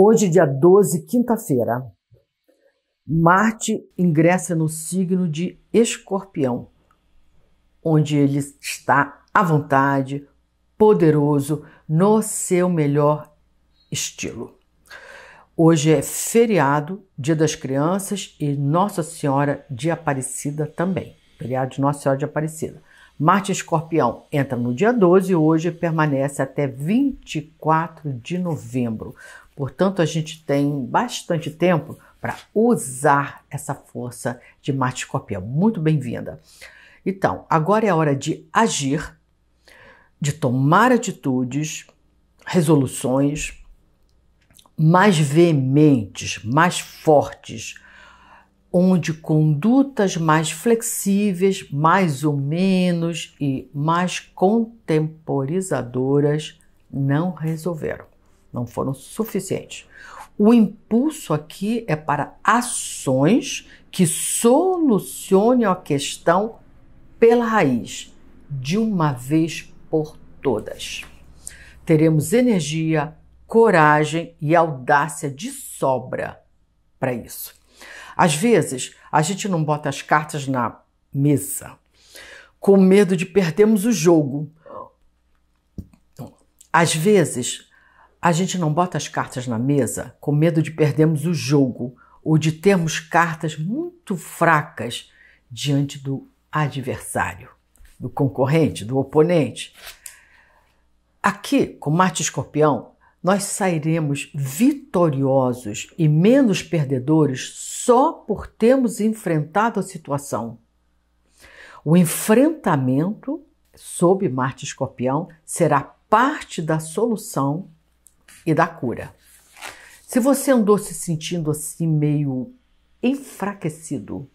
Hoje, dia 12, quinta-feira, Marte ingressa no signo de Escorpião, onde ele está à vontade, poderoso, no seu melhor estilo. Hoje é feriado, Dia das Crianças e Nossa Senhora de Aparecida também. Feriado de Nossa Senhora de Aparecida. Marte Escorpião entra no dia 12 e hoje permanece até 24 de novembro. Portanto, a gente tem bastante tempo para usar essa força de Marte Escorpião. Muito bem-vinda. Então, agora é a hora de agir, de tomar atitudes, resoluções mais veementes, mais fortes onde condutas mais flexíveis, mais ou menos e mais contemporizadoras não resolveram, não foram suficientes. O impulso aqui é para ações que solucionem a questão pela raiz, de uma vez por todas. Teremos energia, coragem e audácia de sobra para isso. Às vezes, a gente não bota as cartas na mesa com medo de perdermos o jogo. Então, às vezes, a gente não bota as cartas na mesa com medo de perdermos o jogo ou de termos cartas muito fracas diante do adversário, do concorrente, do oponente. Aqui, com Marte Escorpião, nós sairemos vitoriosos e menos perdedores só por termos enfrentado a situação. O enfrentamento sob Marte Escorpião será parte da solução e da cura. Se você andou se sentindo assim meio enfraquecido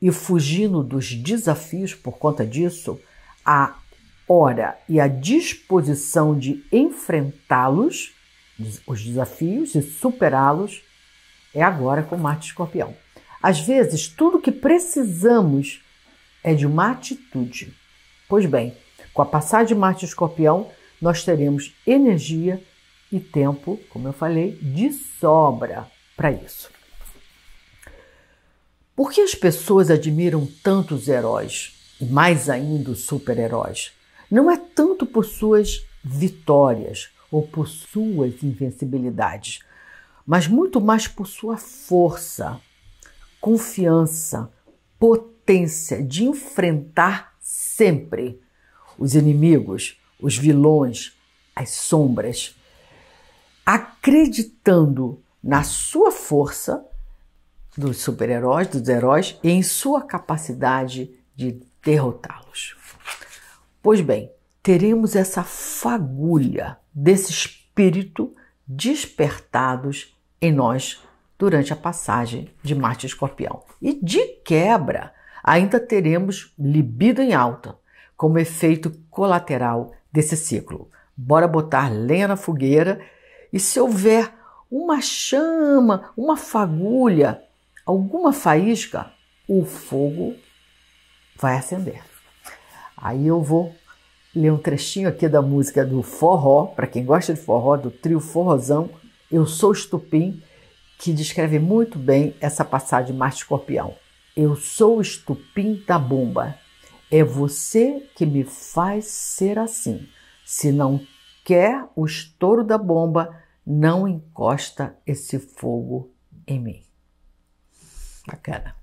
e fugindo dos desafios por conta disso, a hora e a disposição de enfrentá-los os desafios e superá-los é agora com Marte Escorpião. Às vezes, tudo que precisamos é de uma atitude. Pois bem, com a passagem de Marte Escorpião, nós teremos energia e tempo, como eu falei, de sobra para isso. Por que as pessoas admiram tantos heróis e mais ainda os super-heróis? Não é tanto por suas vitórias, ou por suas invencibilidades, mas muito mais por sua força, confiança, potência de enfrentar sempre os inimigos, os vilões, as sombras, acreditando na sua força dos super-heróis, dos heróis e em sua capacidade de derrotá-los. Pois bem, teremos essa fagulha desse espírito despertados em nós durante a passagem de Marte Escorpião. E de quebra, ainda teremos libido em alta como efeito colateral desse ciclo. Bora botar lenha na fogueira e se houver uma chama, uma fagulha, alguma faísca, o fogo vai acender. Aí eu vou ler um trechinho aqui da música do forró, para quem gosta de forró, do trio Forrozão, Eu Sou Estupim, que descreve muito bem essa passagem Marte Escorpião. Eu sou o estupim da bomba. É você que me faz ser assim. Se não quer o estouro da bomba, não encosta esse fogo em mim. Bacana.